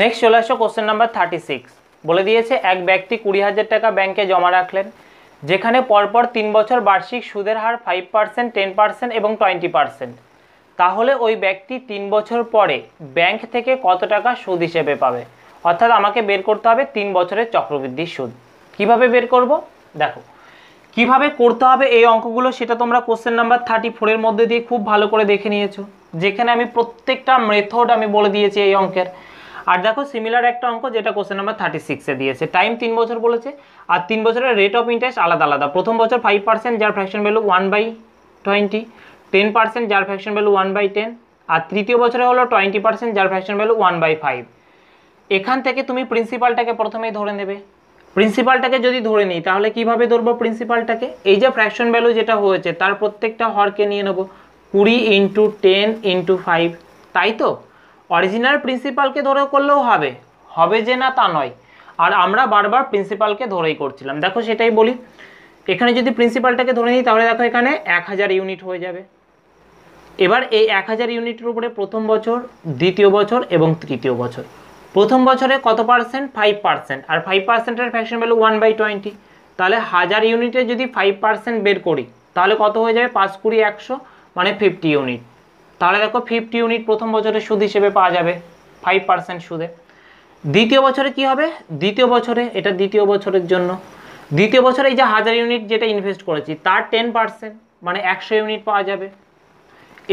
Next চলে আসো question number thirty six বলে দিয়েছে এক ব্যক্তি কুড়ি হাজার টাকা ব্যাংকে জমা রাখলেন যেখানে পরপর তিন বছর বার্ষিক সুদের হার ফাইভ পার্সেন্ট টেন পার্সেন্ট এবং টোয়েন্টি পার্সেন্ট তাহলে ওই ব্যক্তি তিন বছর পরে ব্যাংক থেকে কত টাকা সুদ হিসেবে পাবে অর্থাৎ আমাকে বের করতে হবে তিন বছরের চক্রবৃদ্ধি সুদ কিভাবে বের করব দেখো কিভাবে করতে হবে এই অঙ্কগুলো সেটা তোমরা কোশ্চেন নাম্বার থার্টি ফোরের মধ্যে দিয়ে খুব ভালো করে দেখে নিয়েছো যেখানে আমি প্রত্যেকটা মেথড আমি বলে দিয়েছি এই অঙ্কের আর দেখো সিমিলার একটা অঙ্ক যেটা কোশ্চেন নাম্বার থার্টি সিক্সে দিয়েছে টাইম তিন বছর বলেছে আর তিন বছরের রেট অফ ইন্টারেস্ট আলাদা আলাদা প্রথম বছর ফাইভ পার্সেন্ট যার fraction value one by twenty ten percent যার fraction value one by ten আর তৃতীয় বছরে হলো টোয়েন্টি পার্সেন্ট যার fraction value one by five এখান থেকে তুমি প্রিন্সিপালটাকে প্রথমেই ধরে নেবে প্রিন্সিপালটাকে যদি ধরে নিই তাহলে কিভাবে ধরবো প্রিন্সিপালটাকে এই যে ফ্র্যাকশন ভ্যালু যেটা হয়েছে তার প্রত্যেকটা হরকে নিয়ে নেবো কুড়ি ইন্টু টেন ইন্টু ফাইভ তাই তো অরিজিনাল প্রিন্সিপালকে ধরে করলেও হবে হবে যে না তা নয় আর আমরা বারবার প্রিন্সিপালকে ধরেই করছিলাম দেখো সেটাই বলি এখানে যদি প্রিন্সিপালটাকে ধরে নিই তাহলে দেখো এখানে এক হাজার ইউনিট হয়ে যাবে এবার এই এক হাজার ইউনিটের উপরে প্রথম বছর দ্বিতীয় বছর এবং তৃতীয় বছর প্রথম বছরে কত পার্সেন্ট ফাইভ পার্সেন্ট আর ফাইভ পার্সেন্টের fraction value one by twenty তাহলে হাজার ইউনিটে যদি ফাইভ পার্সেন্ট বের করি তাহলে কত হয়ে যাবে পাঁচ কুড়ি একশো মানে ফিফটি ইউনিট তাহলে দেখো ফিফটি ইউনিট প্রথম বছরে সুদ হিসেবে পাওয়া যাবে ফাইভ পার্সেন্ট সুদে দ্বিতীয় বছরে কি হবে দ্বিতীয় বছরে এটা দ্বিতীয় বছরের জন্য দ্বিতীয় বছরে এই যে হাজার ইউনিট যেটা ইনভেস্ট করেছি তার টেন পার্সেন্ট মানে একশো ইউনিট পাওয়া যাবে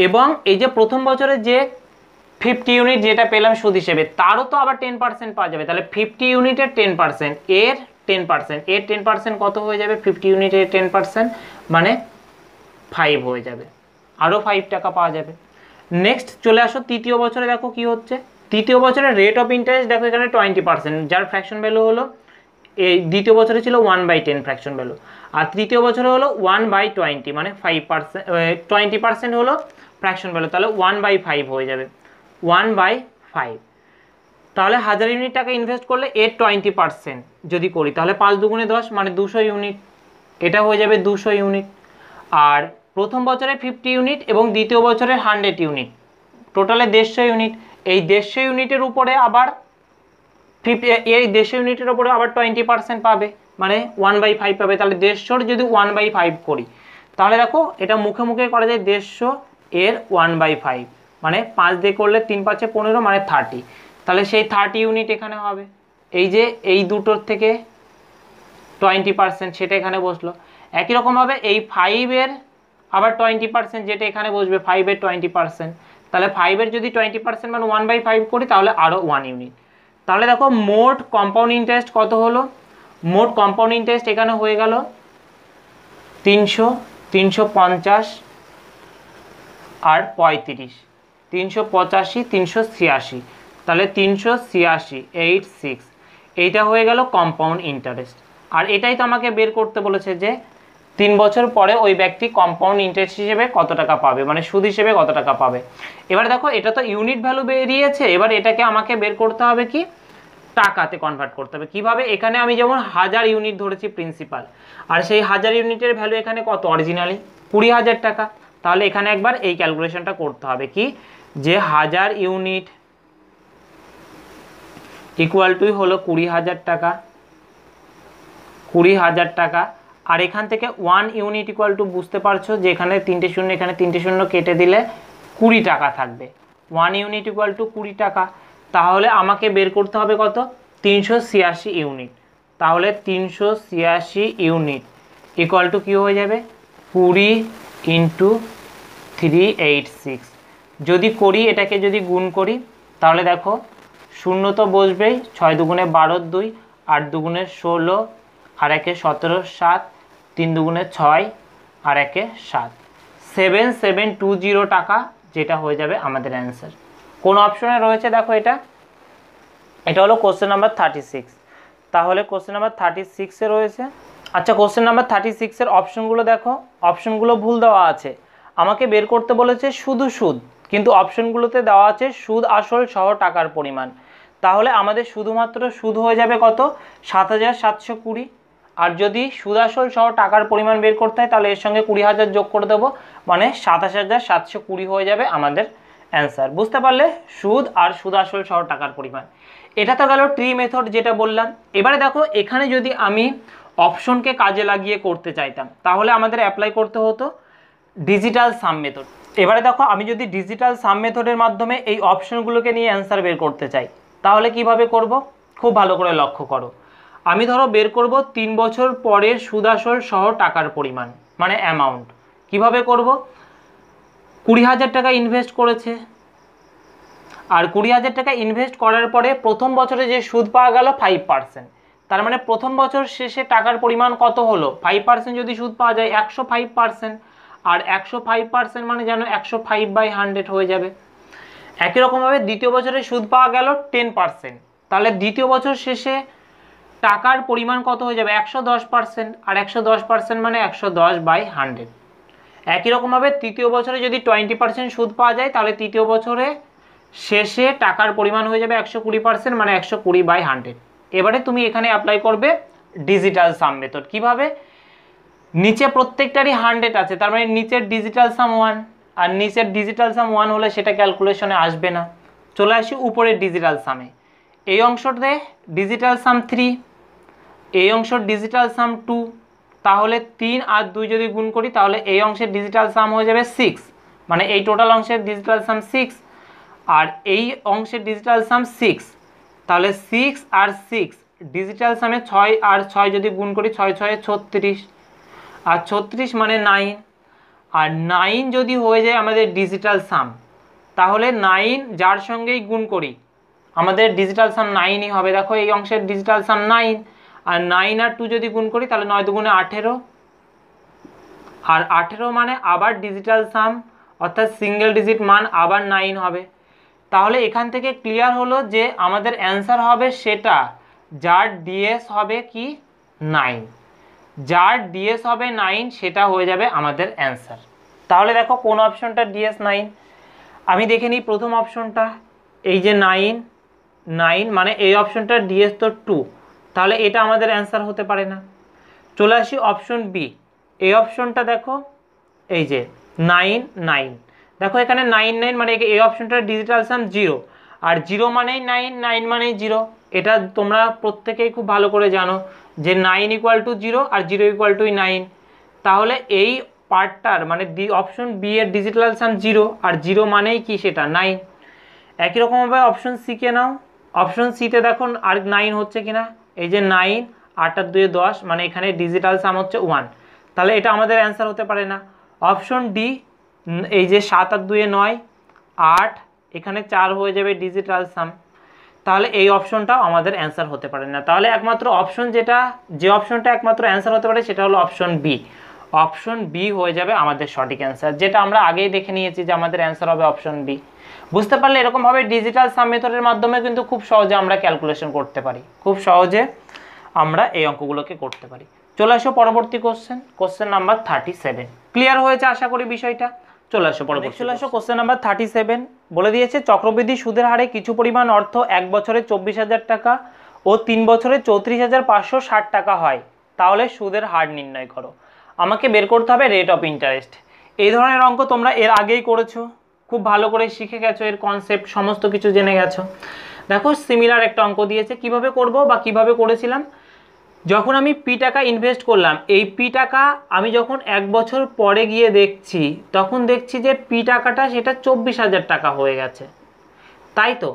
এবং এই যে প্রথম বছরে যে ফিফটি ইউনিট যেটা পেলাম সুদ হিসেবে তারও তো আবার টেন পার্সেন্ট পাওয়া যাবে তাহলে ফিফটি ইউনিটের টেন পার্সেন্ট এর টেন পার্সেন্ট এর টেন পার্সেন্ট কত হয়ে যাবে ফিফটি ইউনিটের টেন পার্সেন্ট মানে ফাইভ হয়ে যাবে আরও ফাইভ টাকা পাওয়া যাবে নেক্সট চলে আসো তৃতীয় বছরে দেখো কি হচ্ছে তৃতীয় বছরে রেট অফ ইন্টারেস্ট দেখো এখানে টোয়েন্টি পার্সেন্ট যার ফ্র্যাকশন ভ্যালু হলো এই দ্বিতীয় বছরে ছিল one by ten fraction value আর তৃতীয় বছরে হলো ওয়ান বাই টোয়েন্টি মানে ফাইভ পার্সেন্ট টোয়েন্টি পার্সেন্ট হলো ফ্র্যাকশন ভ্যালু তাহলে ওয়ান বাই ফাইভ হয়ে যাবে ওয়ান বাই ফাইভ তাহলে হাজার ইউনিট টাকা ইনভেস্ট করলে এর টোয়েন্টি পার্সেন্ট যদি করি তাহলে পাঁচ দুগুণে দশ মানে দুশো ইউনিট এটা হয়ে যাবে দুশো ইউনিট আর প্রথম বছরে ফিফটি ইউনিট এবং দ্বিতীয় বছরে হান্ড্রেড ইউনিট টোটালে দেড়শো ইউনিট এই দেড়শো ইউনিটের উপরে আবার ফিফটি এই দেড়শো ইউনিটের উপরে আবার টোয়েন্টি পার্সেন্ট পাবে মানে ওয়ান বাই ফাইভ পাবে তাহলে দেড়শোর যদি ওয়ান বাই ফাইভ করি তাহলে দেখো এটা মুখে মুখে করা যায় দেড়শো এর ওয়ান বাই ফাইভ মানে পাঁচ দিয়ে করলে তিন পাঁচে পনেরো মানে থার্টি তাহলে সেই থার্টি ইউনিট এখানে হবে এই যে এই দুটোর থেকে টোয়েন্টি পার্সেন্ট সেটা এখানে বসলো একই রকমভাবে এই ফাইভের আবার টোয়েন্টি পার্সেন্ট যেটা এখানে বসবে ফাইভের টোয়েন্টি পার্সেন্ট তাহলে ফাইভের যদি টোয়েন্টি পার্সেন্ট মানে ওয়ান বাই ফাইভ করি তাহলে আরও ওয়ান ইউনিট তাহলে দেখো মোট কম্পাউন্ড ইন্টারেস্ট কত হলো মোট কম্পাউন্ড ইন্টারেস্ট এখানে হয়ে গেল তিনশো তিনশো পঞ্চাশ আর পঁয়ত্রিশ তিনশো পঁচাশি তিনশো ছিয়াশি তাহলে তিনশো ছিয়াশি এইট সিক্স এইটা হয়ে গেল কম্পাউন্ড ইন্টারেস্ট আর এটাই তো আমাকে বের করতে বলেছে যে তিন বছর পরে ওই ব্যক্তি কম্পাউন্ড ইন্টারেস্ট হিসেবে কত টাকা পাবে মানে সুদ হিসেবে কত টাকা পাবে এবার দেখো এটা তো ইউনিট ভ্যালু বেরিয়েছে এবার এটাকে আমাকে বের করতে হবে কি টাকাতে কনভার্ট করতে হবে কীভাবে এখানে আমি যেমন হাজার ইউনিট ধরেছি প্রিন্সিপাল আর সেই হাজার ইউনিটের ভ্যালু এখানে কত অরিজিনালি কুড়ি হাজার টাকা তাহলে এখানে একবার এই ক্যালকুলেশনটা করতে হবে কি যে হাজার ইউনিট ইকুয়াল টুই হলো কুড়ি হাজার টাকা কুড়ি হাজার টাকা আর এখান থেকে ওয়ান ইউনিট ইকুয়াল টু বুঝতে পারছো যে এখানে তিনটে শূন্য এখানে তিনটে শূন্য কেটে দিলে কুড়ি টাকা থাকবে ওয়ান ইউনিট ইকুয়াল টু কুড়ি টাকা তাহলে আমাকে বের করতে হবে কত তিনশো ছিয়াশি ইউনিট তাহলে তিনশো ছিয়াশি ইউনিট ইকুয়াল টু কী হয়ে যাবে কুড়ি ইন্টু থ্রি এইট সিক্স যদি করি এটাকে যদি গুণ করি তাহলে দেখো শূন্য তো বসবেই ছয় দুগুণে বারো দুই আট দুগুণে ষোলো আর একে সতেরো সাত তিন দুগুণে ছয় আর একে সাত সেভেন সেভেন টু জিরো টাকা যেটা হয়ে যাবে আমাদের অ্যান্সার কোন অপশনে রয়েছে দেখো এটা এটা হলো কোশ্চেন নাম্বার থার্টি সিক্স তাহলে কোশ্চেন নাম্বার থার্টি সিক্সে রয়েছে আচ্ছা কোশ্চেন নাম্বার থার্টি সিক্সের অপশনগুলো দেখো অপশনগুলো ভুল দেওয়া আছে আমাকে বের করতে বলেছে শুধু সুদ কিন্তু অপশনগুলোতে দেওয়া আছে সুদ আসল সহ টাকার পরিমাণ তাহলে আমাদের শুধুমাত্র সুদ হয়ে যাবে কত সাত হাজার সাতশো কুড়ি আর যদি সুদাসল সহ টাকার পরিমাণ বের করতে হয় তাহলে এর সঙ্গে কুড়ি হাজার যোগ করে দেবো মানে সাতাশ হাজার সাতশো কুড়ি হয়ে যাবে আমাদের অ্যান্সার বুঝতে পারলে সুদ আর সুদাসল সহ টাকার পরিমাণ এটা তো গেল ট্রি মেথড যেটা বললাম এবারে দেখো এখানে যদি আমি অপশনকে কাজে লাগিয়ে করতে চাইতাম তাহলে আমাদের অ্যাপ্লাই করতে হতো ডিজিটাল সাম মেথড এবারে দেখো আমি যদি ডিজিটাল সাম মেথডের মাধ্যমে এই অপশনগুলোকে নিয়ে অ্যান্সার বের করতে চাই তাহলে কিভাবে করব খুব ভালো করে লক্ষ্য করো আমি ধরো বের করব তিন বছর পরের সুদাসল সহ টাকার পরিমাণ মানে অ্যামাউন্ট কিভাবে করব কুড়ি হাজার টাকা ইনভেস্ট করেছে আর কুড়ি হাজার টাকা ইনভেস্ট করার পরে প্রথম বছরে যে সুদ পাওয়া গেল ফাইভ পার্সেন্ট তার মানে প্রথম বছর শেষে টাকার পরিমাণ কত হলো ফাইভ পার্সেন্ট যদি সুদ পাওয়া যায় একশো ফাইভ পার্সেন্ট আর একশো ফাইভ পার্সেন্ট মানে যেন একশো ফাইভ বাই হান্ড্রেড হয়ে যাবে একই রকমভাবে দ্বিতীয় বছরে সুদ পাওয়া গেল টেন পার্সেন্ট তাহলে দ্বিতীয় বছর শেষে টাকার পরিমাণ কত হয়ে যাবে একশো দশ পার্সেন্ট আর একশো দশ পার্সেন্ট মানে একশো দশ বাই হান্ড্রেড একই রকমভাবে তৃতীয় বছরে যদি টোয়েন্টি পার্সেন্ট সুদ পাওয়া যায় তাহলে তৃতীয় বছরে শেষে টাকার পরিমাণ হয়ে যাবে একশো কুড়ি পার্সেন্ট মানে একশো কুড়ি বাই হান্ড্রেড এবারে তুমি এখানে অ্যাপ্লাই করবে ডিজিটাল সাম মেথড কীভাবে নিচে প্রত্যেকটারই হান্ড্রেড আছে তার মানে নিচের ডিজিটাল সাম ওয়ান আর নিচের ডিজিটাল সাম ওয়ান হলে সেটা ক্যালকুলেশনে আসবে না চলে আসি উপরের ডিজিটাল সামে এই অংশটাতে ডিজিটাল সাম থ্রি এই অংশ ডিজিটাল সাম টু তাহলে তিন আর দুই যদি গুণ করি তাহলে এই অংশের ডিজিটাল সাম হয়ে যাবে সিক্স মানে এই টোটাল অংশের ডিজিটাল সাম সিক্স আর এই অংশের ডিজিটাল সাম সিক্স তাহলে সিক্স আর সিক্স ডিজিটাল সামে ছয় আর ছয় যদি গুণ করি ছয় ছয় ছত্রিশ আর ছত্রিশ মানে নাইন আর নাইন যদি হয়ে যায় আমাদের ডিজিটাল সাম তাহলে নাইন যার সঙ্গেই গুণ করি আমাদের ডিজিটাল সাম নাইনই হবে দেখো এই অংশের ডিজিটাল সাম নাইন আর নাইন আর টু যদি গুণ করি তাহলে নয় দুগুণে আঠেরো আর আঠেরো মানে আবার ডিজিটাল সাম অর্থাৎ সিঙ্গেল ডিজিট মান আবার নাইন হবে তাহলে এখান থেকে ক্লিয়ার হলো যে আমাদের অ্যান্সার হবে সেটা যার ডিএস হবে কি নাইন যার ডিএস হবে নাইন সেটা হয়ে যাবে আমাদের অ্যান্সার তাহলে দেখো কোন অপশনটা ডিএস নাইন আমি দেখে নিই প্রথম অপশনটা এই যে নাইন নাইন মানে এই অপশনটা ডিএস তো টু তাহলে এটা আমাদের অ্যান্সার হতে পারে না চলে আসি অপশন বি এই অপশনটা দেখো এই যে নাইন নাইন দেখো এখানে নাইন নাইন মানে এই অপশনটা ডিজিটাল সাম জিরো আর জিরো মানেই নাইন নাইন মানেই জিরো এটা তোমরা প্রত্যেকেই খুব ভালো করে জানো যে নাইন ইকুয়াল টু জিরো আর জিরো ইকুয়াল টু নাইন তাহলে এই পার্টটার মানে ডি অপশন বি এর ডিজিটাল সাম জিরো আর জিরো মানেই কি সেটা নাইন একই রকমভাবে অপশন কে নাও অপশন সিতে দেখো আর নাইন হচ্ছে কিনা এই যে নাইন আটার দুয়ে দশ মানে এখানে ডিজিটাল সাম হচ্ছে ওয়ান তাহলে এটা আমাদের অ্যান্সার হতে পারে না অপশন ডি এই যে সাত আর দুয়ে নয় আট এখানে চার হয়ে যাবে ডিজিটাল সাম তাহলে এই অপশনটাও আমাদের অ্যান্সার হতে পারে না তাহলে একমাত্র অপশন যেটা যে অপশনটা একমাত্র অ্যান্সার হতে পারে সেটা হলো অপশন বি অপশন বি হয়ে যাবে আমাদের সঠিক অ্যান্সার যেটা আমরা আগেই দেখে নিয়েছি যে আমাদের অ্যান্সার হবে অপশন বি বুঝতে পারলে এরকমভাবে ডিজিটাল সাম মেথডের মাধ্যমে কিন্তু খুব সহজে আমরা ক্যালকুলেশন করতে পারি খুব সহজে আমরা এই অঙ্কগুলোকে করতে পারি চলে আসো পরবর্তী question question number thirty seven clear হয়েছে আশা করি বিষয়টা চলে আসো পরবর্তী চলে আসো কোশ্চেন নাম্বার থার্টি সেভেন বলে দিয়েছে চক্রবৃদ্ধি সুদের হারে কিছু পরিমাণ অর্থ এক বছরে চব্বিশ হাজার টাকা ও তিন বছরে চৌত্রিশ হাজার পাঁচশো ষাট টাকা হয় তাহলে সুদের হার নির্ণয় করো আমাকে বের করতে হবে রেট অফ ইন্টারেস্ট এই ধরনের অঙ্ক তোমরা এর আগেই করেছো খুব ভালো করে শিখে গেছো এর কনসেপ্ট সমস্ত কিছু জেনে গেছো দেখো সিমিলার একটা অঙ্ক দিয়েছে কিভাবে করব বা কিভাবে করেছিলাম যখন আমি পি টাকা ইনভেস্ট করলাম এই পি টাকা আমি যখন এক বছর পরে গিয়ে দেখছি তখন দেখছি যে পি টাকাটা সেটা চব্বিশ হাজার টাকা হয়ে গেছে তাই তো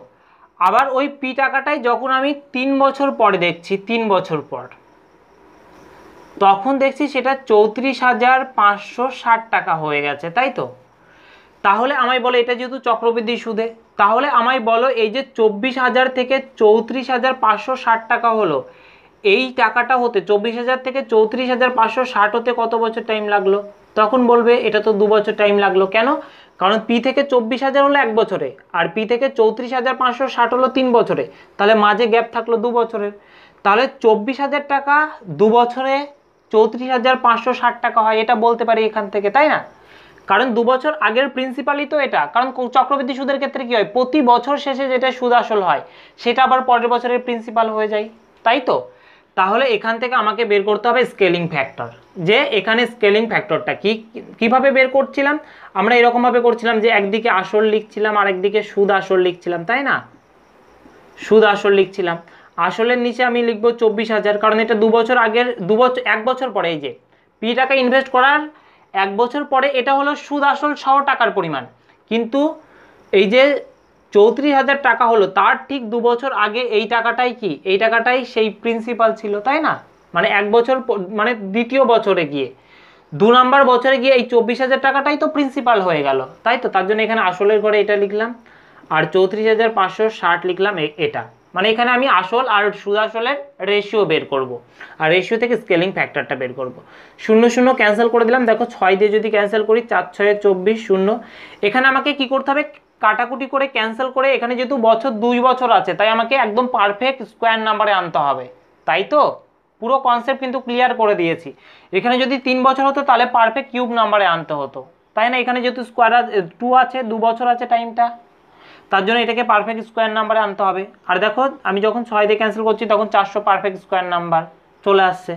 আবার ওই পি টাকাটাই যখন আমি তিন বছর পরে দেখছি তিন বছর পর তখন দেখছি সেটা চৌত্রিশ হাজার পাঁচশো ষাট টাকা হয়ে গেছে তাই তো তাহলে আমায় বলো এটা যেহেতু চক্রবৃদ্ধি সুদে তাহলে আমায় বলো এই যে চব্বিশ হাজার থেকে চৌত্রিশ হাজার পাঁচশো ষাট টাকা হলো এই টাকাটা হতে চব্বিশ হাজার থেকে চৌত্রিশ হাজার পাঁচশো ষাট হতে কত বছর টাইম লাগলো তখন বলবে এটা তো দু বছর টাইম লাগলো কেন কারণ পি থেকে চব্বিশ হাজার হলো এক বছরে আর পি থেকে চৌত্রিশ হাজার পাঁচশো ষাট হলো তিন বছরে তাহলে মাঝে গ্যাপ থাকলো দু বছরের তাহলে চব্বিশ হাজার টাকা দু বছরে চৌত্রিশ হাজার পাঁচশো ষাট টাকা হয় এটা বলতে পারি এখান থেকে তাই না কারণ দু বছর আগের প্রিন্সিপালই তো এটা কারণ চক্রবৃদ্ধি সুদের ক্ষেত্রে কি হয় প্রতি বছর শেষে যেটা সুদ আসল হয় সেটা আবার পরের বছরের প্রিন্সিপাল হয়ে যায় তাই তো তাহলে এখান থেকে আমাকে বের করতে হবে স্কেলিং ফ্যাক্টর যে এখানে স্কেলিং ফ্যাক্টরটা কি কিভাবে বের করছিলাম আমরা এরকমভাবে করছিলাম যে একদিকে আসল লিখছিলাম আর একদিকে সুদ আসল লিখছিলাম তাই না সুদ আসল লিখছিলাম আসলের নিচে আমি লিখবো চব্বিশ হাজার কারণ এটা দু বছর আগের দু বছর এক বছর পরে এই যে পি টাকা ইনভেস্ট করার এক বছর পরে এটা হলো সুদ আসল সহ টাকার পরিমাণ কিন্তু এই যে চৌত্রিশ হাজার টাকা হলো তার ঠিক দু বছর আগে এই টাকাটাই কি এই টাকাটাই সেই প্রিন্সিপাল ছিল তাই না মানে এক বছর মানে দ্বিতীয় বছরে গিয়ে দু নম্বর বছরে গিয়ে এই চব্বিশ হাজার টাকাটাই তো প্রিন্সিপাল হয়ে গেল তাই তো তার জন্য এখানে আসলের ঘরে এটা লিখলাম আর চৌত্রিশ হাজার পাঁচশো ষাট লিখলাম এটা মানে এখানে আমি আসল আর সুদ আসলের রেশিও বের করব। আর রেশিও থেকে স্কেলিং ফ্যাক্টরটা বের করব। শূন্য শূন্য ক্যান্সেল করে দিলাম দেখো ছয় দিয়ে যদি ক্যান্সেল করি চার ছয় চব্বিশ শূন্য এখানে আমাকে কি করতে হবে কাটাকুটি করে ক্যান্সেল করে এখানে যেহেতু বছর দুই বছর আছে তাই আমাকে একদম পারফেক্ট স্কোয়ার নাম্বারে আনতে হবে তাই তো পুরো কনসেপ্ট কিন্তু ক্লিয়ার করে দিয়েছি এখানে যদি তিন বছর হতো তাহলে পারফেক্ট কিউব নাম্বারে আনতে হতো তাই না এখানে যেহেতু স্কোয়ার টু আছে দু বছর আছে টাইমটা তার জন্য এটাকে পারফেক্ট স্কোয়ার নাম্বারে আনতে হবে আর দেখো আমি যখন ছয় দিয়ে ক্যান্সেল করছি তখন চারশো পারফেক্ট স্কোয়ার নাম্বার চলে আসছে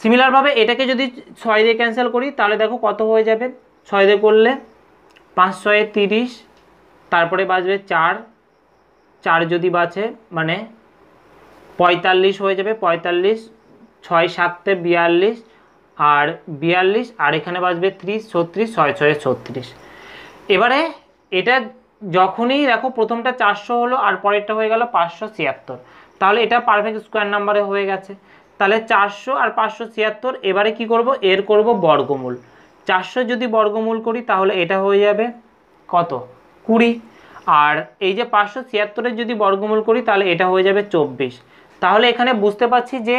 সিমিলারভাবে এটাকে যদি ছয় দিয়ে ক্যান্সেল করি তাহলে দেখো কত হয়ে যাবে ছয় দিয়ে করলে পাঁচ ছয় তিরিশ তারপরে বাঁচবে চার চার যদি বাঁচে মানে পঁয়তাল্লিশ হয়ে যাবে পঁয়তাল্লিশ ছয় সাততে বিয়াল্লিশ আর বিয়াল্লিশ আর এখানে বাঁচবে ত্রিশ ছত্রিশ ছয় ছয় ছত্রিশ এবারে এটা যখনই দেখো প্রথমটা চারশো হলো আর পরেরটা হয়ে গেল পাঁচশো ছিয়াত্তর তাহলে এটা পারফেক্ট স্কোয়ার নাম্বারে হয়ে গেছে তাহলে চারশো আর পাঁচশো ছিয়াত্তর এবারে কি করব এর করব বর্গমূল চারশো যদি বর্গমূল করি তাহলে এটা হয়ে যাবে কত কুড়ি আর এই যে পাঁচশো ছিয়াত্তরের যদি বর্গমূল করি তাহলে এটা হয়ে যাবে চব্বিশ তাহলে এখানে বুঝতে পারছি যে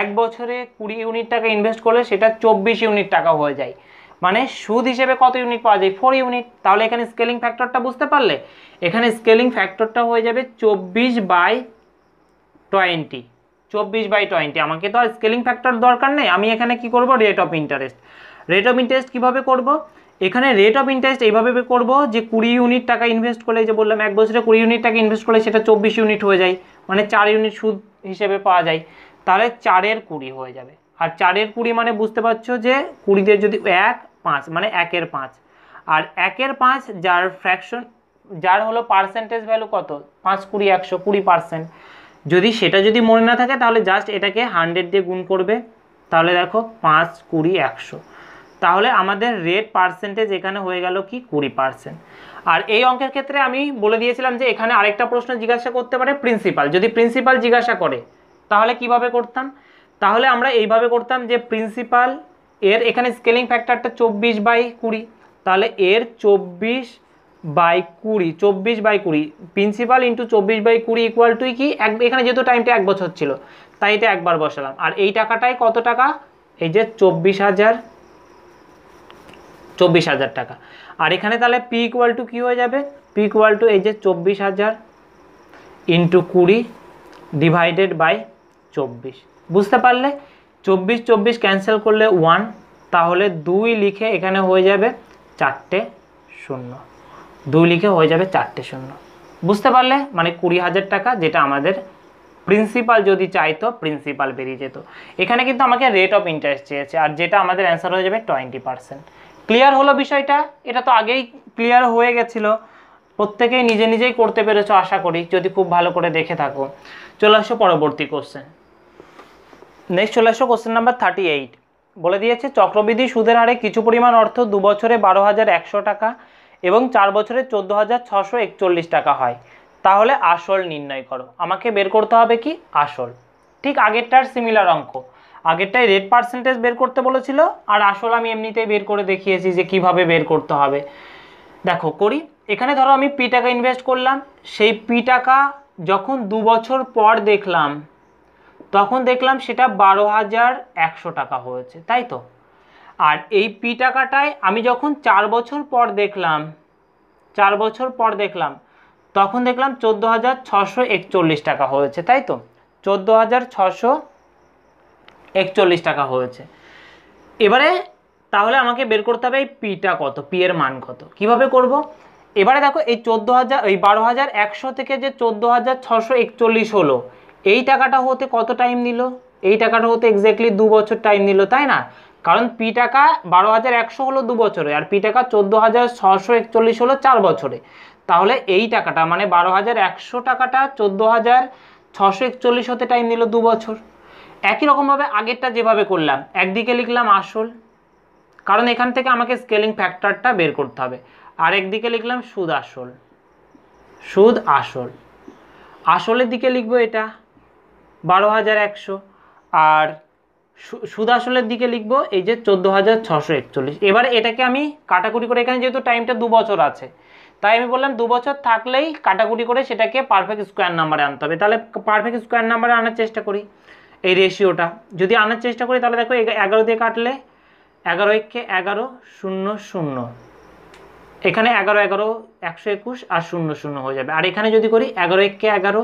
এক বছরে কুড়ি ইউনিট টাকা ইনভেস্ট করলে সেটা চব্বিশ ইউনিট টাকা হয়ে যায় মানে সুদ হিসেবে কত ইউনিট পাওয়া যায় ফোর ইউনিট তাহলে এখানে স্কেলিং ফ্যাক্টরটা বুঝতে পারলে এখানে স্কেলিং ফ্যাক্টরটা হয়ে যাবে চব্বিশ বাই টোয়েন্টি চব্বিশ বাই টোয়েন্টি আমাকে তো আর স্কেলিং ফ্যাক্টর দরকার নেই আমি এখানে কি করব rate of interest rate of interest কীভাবে করব এখানে রেট অফ ইন্টারেস্ট এইভাবে করব যে কুড়ি ইউনিট টাকা ইনভেস্ট করলে যে বললাম এক বছরে কুড়ি ইউনিট টাকা ইনভেস্ট করলে সেটা চব্বিশ ইউনিট হয়ে যায় মানে চার ইউনিট সুদ হিসেবে পাওয়া যায় তাহলে চারের কুড়ি হয়ে যাবে আর চারের কুড়ি মানে বুঝতে পারছো যে কুড়িতে যদি এক পাঁচ মানে একের পাঁচ আর একের পাঁচ যার ফ্র্যাকশন যার হলো পার্সেন্টেজ ভ্যালু কত পাঁচ কুড়ি একশো কুড়ি পার্সেন্ট যদি সেটা যদি মনে না থাকে তাহলে জাস্ট এটাকে হান্ড্রেড দিয়ে গুণ করবে তাহলে দেখো পাঁচ কুড়ি একশো তাহলে আমাদের রেট পার্সেন্টেজ এখানে হয়ে গেল কি কুড়ি পার্সেন্ট আর এই অঙ্কের ক্ষেত্রে আমি বলে দিয়েছিলাম যে এখানে আরেকটা প্রশ্ন জিজ্ঞাসা করতে পারে প্রিন্সিপাল যদি প্রিন্সিপাল জিজ্ঞাসা করে তাহলে কিভাবে করতাম তাহলে আমরা এইভাবে করতাম যে প্রিন্সিপাল এর এখানে স্কেলিং ফ্যাক্টরটা চব্বিশ বাই কুড়ি তাহলে এর চব্বিশ বাই কুড়ি চব্বিশ বাই কুড়ি প্রিন্সিপাল ইন্টু চব্বিশ বাই কুড়ি ইকুয়াল টুই কি এক এখানে যেহেতু টাইমটা এক বছর ছিল তাই এটা একবার বসালাম আর এই টাকাটাই কত টাকা এই যে চব্বিশ হাজার চব্বিশ হাজার টাকা আর এখানে তাহলে পি ইকুয়াল টু কী হয়ে যাবে পি ইকুয়াল টু এই যে চব্বিশ হাজার ইন্টু কুড়ি ডিভাইডেড বাই চব্বিশ বুঝতে পারলে চব্বিশ চব্বিশ ক্যান্সেল করলে ওয়ান তাহলে দুই লিখে এখানে হয়ে যাবে চারটে শূন্য দুই লিখে হয়ে যাবে চারটে শূন্য বুঝতে পারলে মানে কুড়ি হাজার টাকা যেটা আমাদের প্রিন্সিপাল যদি চাইতো প্রিন্সিপাল বেরিয়ে যেত এখানে কিন্তু আমাকে রেট অফ ইন্টারেস্ট চেয়েছে আর যেটা আমাদের অ্যান্সার হয়ে যাবে টোয়েন্টি পার্সেন্ট ক্লিয়ার হলো বিষয়টা এটা তো আগেই ক্লিয়ার হয়ে গেছিলো প্রত্যেকেই নিজে নিজেই করতে পেরেছো আশা করি যদি খুব ভালো করে দেখে থাকো চলে আসো পরবর্তী কোশ্চেন নেক্সট চলে আসো কোশ্চেন নাম্বার থার্টি এইট বলে দিয়েছে চক্রবৃদ্ধি সুদের হারে কিছু পরিমাণ অর্থ দু বছরে বারো হাজার একশো টাকা এবং চার বছরে চোদ্দো হাজার ছশো একচল্লিশ টাকা হয় তাহলে আসল নির্ণয় করো আমাকে বের করতে হবে কি আসল ঠিক আগেরটার সিমিলার অঙ্ক আগেরটায় রেট পার্সেন্টেজ বের করতে বলেছিল আর আসল আমি এমনিতেই বের করে দেখিয়েছি যে কিভাবে বের করতে হবে দেখো করি এখানে ধরো আমি পি টাকা ইনভেস্ট করলাম সেই পি টাকা যখন দু বছর পর দেখলাম তখন দেখলাম সেটা বারো হাজার একশো টাকা হয়েছে তাই তো আর এই পি টাকাটায় আমি যখন চার বছর পর দেখলাম চার বছর পর দেখলাম তখন দেখলাম চোদ্দো হাজার ছশো একচল্লিশ টাকা হয়েছে তাই তো চোদ্দো হাজার ছশো একচল্লিশ টাকা হয়েছে এবারে তাহলে আমাকে বের করতে হবে এই পিটা কত পি এর মান কত কিভাবে করব এবারে দেখো এই চোদ্দো হাজার এই বারো হাজার একশো থেকে যে চোদ্দো হাজার ছশো একচল্লিশ হলো এই টাকাটা হতে কত টাইম নিল এই টাকাটা হতে এক্স্যাক্টলি দু বছর টাইম নিল তাই না কারণ পি টাকা বারো হাজার একশো হলো দু বছরে আর পি টাকা চোদ্দো হাজার ছশো একচল্লিশ হলো চার বছরে তাহলে এই টাকাটা মানে বারো হাজার একশো টাকাটা চোদ্দো হাজার ছশো একচল্লিশ হতে টাইম নিল দু বছর একই রকমভাবে আগেরটা যেভাবে করলাম একদিকে লিখলাম আসল কারণ এখান থেকে আমাকে স্কেলিং ফ্যাক্টরটা বের করতে হবে আর একদিকে লিখলাম সুদ আসল সুদ আসল আসলের দিকে লিখবো এটা বারো হাজার একশো আর সুদ আসলের দিকে লিখব এই যে চোদ্দো হাজার ছশো একচল্লিশ এবার এটাকে আমি কাটাকুটি করে এখানে যেহেতু টাইমটা দু বছর আছে তাই আমি বললাম দু বছর থাকলেই কাটাকুটি করে সেটাকে পারফেক্ট স্কোয়ার নাম্বারে আনতে হবে তাহলে পারফেক্ট স্কোয়ার নাম্বারে আনার চেষ্টা করি এই রেশিওটা যদি আনার চেষ্টা করি তাহলে দেখো এগারো দিয়ে কাটলে এগারো একে এগারো শূন্য শূন্য এখানে এগারো এগারো একশো একুশ আর শূন্য শূন্য হয়ে যাবে আর এখানে যদি করি এগারো একে এগারো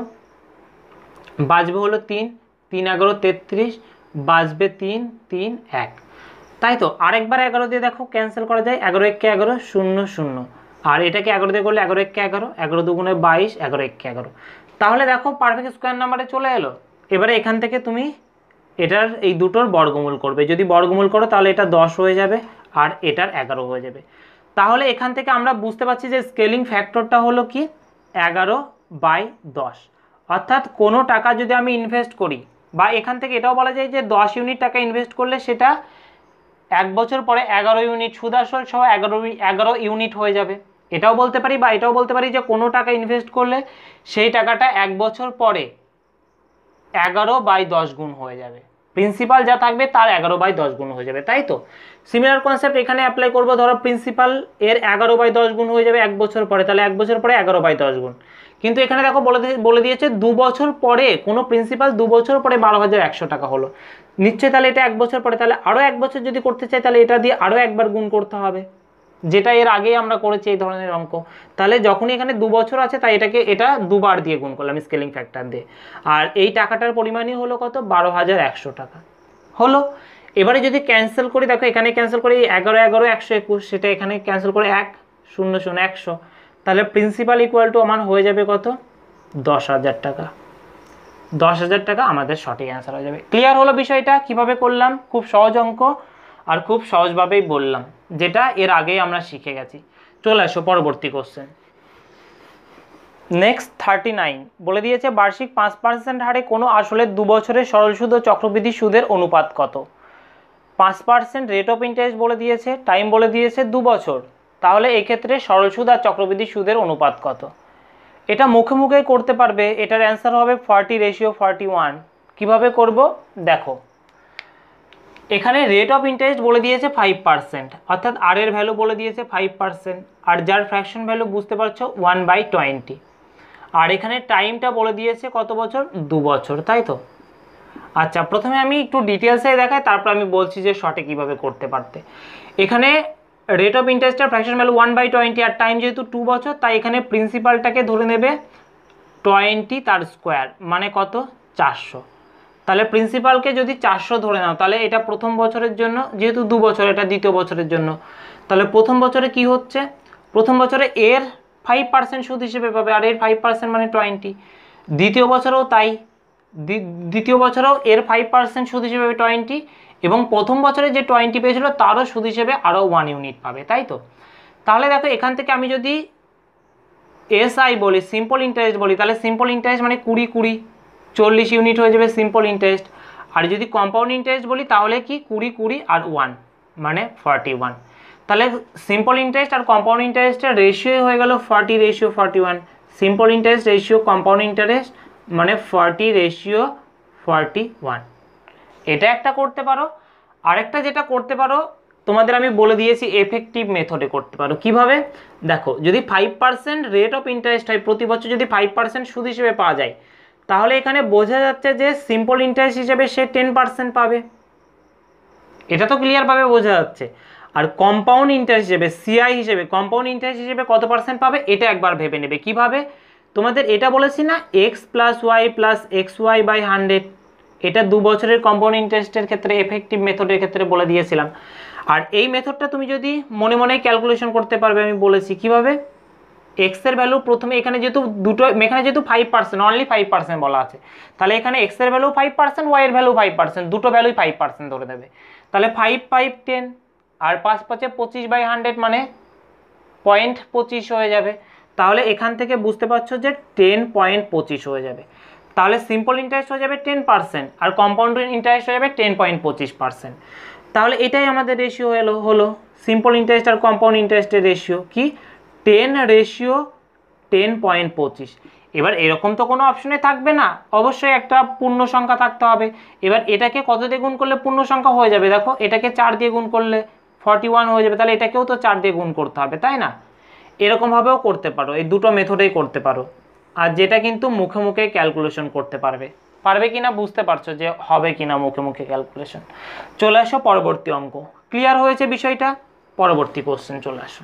বাজবে হলো তিন তিন এগারো তেত্রিশ বাজবে তিন তিন এক তাই তো আরেকবার এগারো দিয়ে দেখো ক্যান্সেল করা যায় এগারো একে এগারো শূন্য শূন্য আর এটাকে এগারো দিয়ে করলে এগারো একে এগারো এগারো দুগুণে বাইশ এগারো একে এগারো তাহলে দেখো পারফেক্ট স্কোয়ার নাম্বারে চলে এলো এবারে এখান থেকে তুমি এটার এই দুটোর বর্গমূল করবে যদি বর্গমূল করো তাহলে এটা দশ হয়ে যাবে আর এটার এগারো হয়ে যাবে তাহলে এখান থেকে আমরা বুঝতে পারছি যে স্কেলিং ফ্যাক্টরটা হলো কি এগারো বাই দশ অর্থাৎ কোনো টাকা যদি আমি ইনভেস্ট করি বা এখান থেকে এটাও বলা যায় যে দশ ইউনিট টাকা ইনভেস্ট করলে সেটা এক বছর পরে এগারো ইউনিট সুদাসল সহ এগারো এগারো ইউনিট হয়ে যাবে এটাও বলতে পারি বা এটাও বলতে পারি যে কোনো টাকা ইনভেস্ট করলে সেই টাকাটা এক বছর পরে এগারো বাই দশ গুণ হয়ে যাবে প্রিন্সিপাল যা থাকবে তার এগারো বাই দশ গুণ হয়ে যাবে তাই তো সিমিলার কনসেপ্ট এখানে অ্যাপ্লাই করবো ধরো প্রিন্সিপাল এর এগারো বাই দশ গুণ হয়ে যাবে এক বছর পরে তাহলে এক বছর পরে এগারো বাই দশ গুণ কিন্তু এখানে দেখো বলে বলে দিয়েছে দু বছর পরে কোনো প্রিন্সিপাল দু বছর পরে বারো হাজার একশো টাকা হলো নিচ্ছে তাহলে এটা এক বছর পরে তাহলে আরও এক বছর যদি করতে চাই তাহলে এটা দিয়ে আরও একবার গুণ করতে হবে যেটা এর আগেই আমরা করেছি এই ধরনের অঙ্ক তাহলে যখনই এখানে দু বছর আছে তাই এটাকে এটা দুবার দিয়ে গুণ করলাম স্কেলিং ফ্যাক্টর দিয়ে আর এই টাকাটার পরিমাণই হলো কত বারো হাজার একশো টাকা হলো এবারে যদি ক্যান্সেল করি দেখো এখানে ক্যান্সেল করি এগারো এগারো একশো একুশ সেটা এখানে ক্যান্সেল করে এক শূন্য শূন্য একশো তাহলে প্রিন্সিপাল ইকুয়াল টু আমার হয়ে যাবে কত দশ হাজার টাকা দশ হাজার টাকা আমাদের সঠিক অ্যান্সার হয়ে যাবে ক্লিয়ার হলো বিষয়টা কিভাবে করলাম খুব সহজ অঙ্ক আর খুব সহজভাবেই বললাম যেটা এর আগেই আমরা শিখে গেছি চলে আসো পরবর্তী কোশ্চেন নেক্সট থার্টি নাইন বলে দিয়েছে বার্ষিক পাঁচ পার্সেন্ট হারে কোনো আসলে দু বছরের সরল সুদ ও চক্রবৃদ্ধি সুদের অনুপাত কত পাঁচ পার্সেন্ট রেট অফ ইন্টারেস্ট বলে দিয়েছে টাইম বলে দিয়েছে দু বছর তাহলে এক্ষেত্রে সরল সুদ আর চক্রবৃদ্ধি সুদের অনুপাত কত এটা মুখে মুখে করতে পারবে এটার অ্যান্সার হবে ফর্টি রেশিও ফর্টি ওয়ান কীভাবে করব দেখো এখানে রেট অফ ইন্টারেস্ট বলে দিয়েছে ফাইভ পার্সেন্ট অর্থাৎ আর এর ভ্যালু বলে দিয়েছে ফাইভ পার্সেন্ট আর যার ফ্র্যাকশন ভ্যালু বুঝতে পারছো ওয়ান বাই টোয়েন্টি আর এখানে টাইমটা বলে দিয়েছে কত বছর দু বছর তাই তো আচ্ছা প্রথমে আমি একটু ডিটেলসে দেখাই তারপর আমি বলছি যে শর্টে কিভাবে করতে পারতে এখানে রেট অফ ইন্টারেস্টের fraction value one by twenty আর টাইম যেহেতু টু বছর তাই এখানে প্রিন্সিপালটাকে ধরে নেবে টোয়েন্টি তার স্কোয়ার মানে কত চারশো তাহলে প্রিন্সিপালকে যদি চারশো ধরে নাও তাহলে এটা প্রথম বছরের জন্য যেহেতু দু বছর এটা দ্বিতীয় বছরের জন্য তাহলে প্রথম বছরে কি হচ্ছে প্রথম বছরে এর ফাইভ পার্সেন্ট সুদ হিসেবে পাবে আর এর ফাইভ পার্সেন্ট মানে টোয়েন্টি দ্বিতীয় বছরেও তাই দ্বিতীয় বছরেও এর ফাইভ পার্সেন্ট সুদ হিসেবে টোয়েন্টি এবং প্রথম বছরে যে টোয়েন্টি পেয়েছিল তারও সুদ হিসেবে আরও ওয়ান ইউনিট পাবে তাই তো তাহলে দেখো এখান থেকে আমি যদি এসআই বলি সিম্পল ইন্টারেস্ট বলি তাহলে সিম্পল ইন্টারেস্ট মানে কুড়ি কুড়ি চল্লিশ ইউনিট হয়ে যাবে সিম্পল ইন্টারেস্ট আর যদি কম্পাউন্ড ইন্টারেস্ট বলি তাহলে কি কুড়ি কুড়ি আর ওয়ান মানে ফর্টি ওয়ান তাহলে সিম্পল ইন্টারেস্ট আর কম্পাউন্ড ইন্টারেস্টের রেশিও হয়ে গেল forty ratio forty one simple interest ratio compound interest মানে ফর্টি রেশিও ফর্টি ওয়ান এটা একটা করতে পারো আরেকটা যেটা করতে পারো তোমাদের আমি বলে দিয়েছি এফেক্টিভ মেথডে করতে পারো কিভাবে দেখো যদি five percent rate of interest হয় প্রতি বছর যদি ফাইভ পার্সেন্ট সুদ হিসেবে পাওয়া যায় তাহলে এখানে বোঝা যাচ্ছে যে সিম্পল ইন্টারেস্ট হিসেবে সে টেন পার্সেন্ট পাবে এটা তো ক্লিয়ারভাবে বোঝা যাচ্ছে আর কম্পাউন্ড ইন্টারেস্ট হিসেবে সিআই হিসেবে কম্পাউন্ড ইন্টারেস্ট হিসেবে কত পার্সেন্ট পাবে এটা একবার ভেবে নেবে কিভাবে তোমাদের এটা বলেছি না X plus Y plus X Y by hundred এটা দু বছরের কম্পাউন্ড ইন্টারেস্টের ক্ষেত্রে এফেক্টিভ মেথডের ক্ষেত্রে বলে দিয়েছিলাম আর এই মেথডটা তুমি যদি মনে মনে ক্যালকুলেশন করতে পারবে আমি বলেছি কিভাবে এক্সের ভ্যালু প্রথমে এখানে যেহেতু দুটো এখানে যেহেতু five percent only five percent বলা আছে তাহলে এখানে এক্সের ভ্যালু ফাইভ পার্সেন্ট ওয়াইয়ের ভ্যালু ফাইভ পার্সেন্ট দুটো ভ্যালুই ফাইভ পার্সেন্ট ধরে দেবে তাহলে ফাইভ ফাইভ টেন আর পাঁচ পাঁচে পঁচিশ বাই হান্ড্রেড মানে পয়েন্ট পঁচিশ হয়ে যাবে তাহলে এখান থেকে বুঝতে পারছো যে টেন পয়েন্ট পঁচিশ হয়ে যাবে তাহলে সিম্পল ইন্টারেস্ট হয়ে যাবে টেন পার্সেন্ট আর কম্পাউন্ড ইন্টারেস্ট হয়ে যাবে টেন পয়েন্ট পঁচিশ পার্সেন্ট তাহলে এটাই আমাদের রেশিও এলো হলো সিম্পল ইন্টারেস্ট আর কম্পাউন্ড ইন্টারেস্টের রেশিও কি টেন রেশিও টেন পয়েন্ট পঁচিশ এবার এরকম তো কোনো অপশনে থাকবে না অবশ্যই একটা পূর্ণ সংখ্যা থাকতে হবে এবার এটাকে কত দিয়ে গুণ করলে পূর্ণ সংখ্যা হয়ে যাবে দেখো এটাকে চার দিয়ে গুণ করলে ফর্টি ওয়ান হয়ে যাবে তাহলে এটাকেও তো চার দিয়ে গুণ করতে হবে তাই না এরকমভাবেও করতে পারো এই দুটো মেথডেই করতে পারো আর যেটা কিন্তু মুখে মুখে ক্যালকুলেশন করতে পারবে পারবে কিনা বুঝতে পারছো যে হবে কিনা মুখে মুখে ক্যালকুলেশন চলে আসো পরবর্তী অঙ্ক ক্লিয়ার হয়েছে বিষয়টা পরবর্তী কোশ্চেন চলে আসো